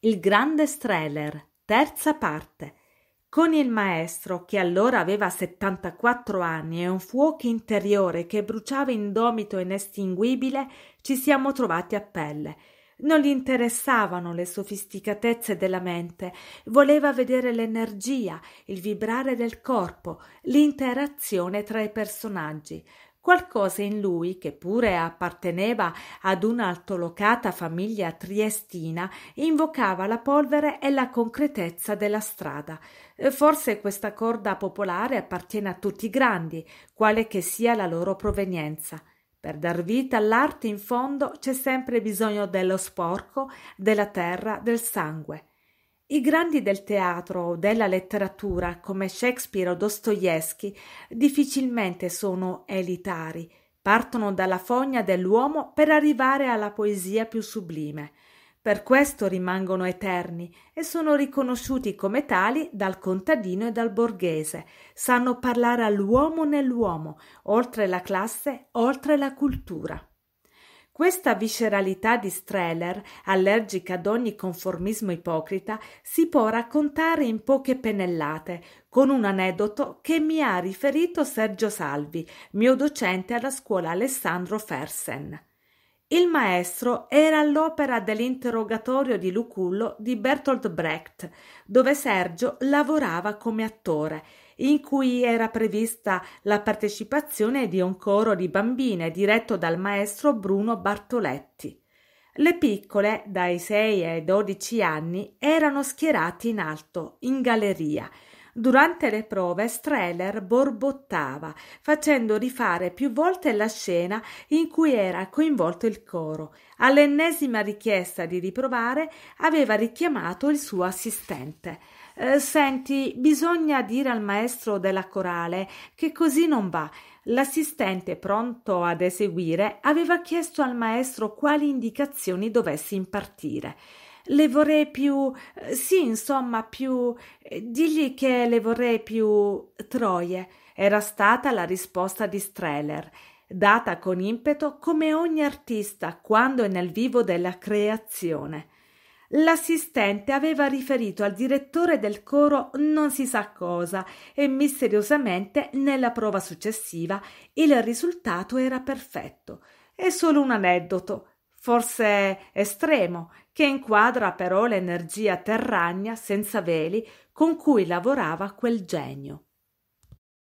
Il grande Streller, terza parte, con il maestro che allora aveva 74 anni e un fuoco interiore che bruciava indomito e inestinguibile, ci siamo trovati a pelle. Non gli interessavano le sofisticatezze della mente, voleva vedere l'energia, il vibrare del corpo, l'interazione tra i personaggi qualcosa in lui, che pure apparteneva ad un'altolocata famiglia triestina, invocava la polvere e la concretezza della strada. Eh, forse questa corda popolare appartiene a tutti i grandi, quale che sia la loro provenienza. Per dar vita all'arte in fondo c'è sempre bisogno dello sporco, della terra, del sangue. I grandi del teatro o della letteratura, come Shakespeare o Dostoevsky, difficilmente sono elitari, partono dalla fogna dell'uomo per arrivare alla poesia più sublime. Per questo rimangono eterni e sono riconosciuti come tali dal contadino e dal borghese. Sanno parlare all'uomo nell'uomo, oltre la classe, oltre la cultura. Questa visceralità di Streller, allergica ad ogni conformismo ipocrita, si può raccontare in poche pennellate, con un aneddoto che mi ha riferito Sergio Salvi, mio docente alla scuola Alessandro Fersen. Il maestro era all'opera dell'interrogatorio di Lucullo di Bertolt Brecht, dove Sergio lavorava come attore in cui era prevista la partecipazione di un coro di bambine diretto dal maestro Bruno Bartoletti. Le piccole, dai 6 ai 12 anni, erano schierate in alto, in galleria. Durante le prove Streller borbottava, facendo rifare più volte la scena in cui era coinvolto il coro. All'ennesima richiesta di riprovare, aveva richiamato il suo assistente. Eh, senti, bisogna dire al maestro della corale che così non va. L'assistente pronto ad eseguire aveva chiesto al maestro quali indicazioni dovessi impartire. Le vorrei più. Eh, sì, insomma, più. Eh, digli che le vorrei più. troie. Era stata la risposta di Streller data con impeto come ogni artista quando è nel vivo della creazione. L'assistente aveva riferito al direttore del coro non si sa cosa e misteriosamente nella prova successiva il risultato era perfetto. È solo un aneddoto, forse estremo, che inquadra però l'energia terragna senza veli con cui lavorava quel genio.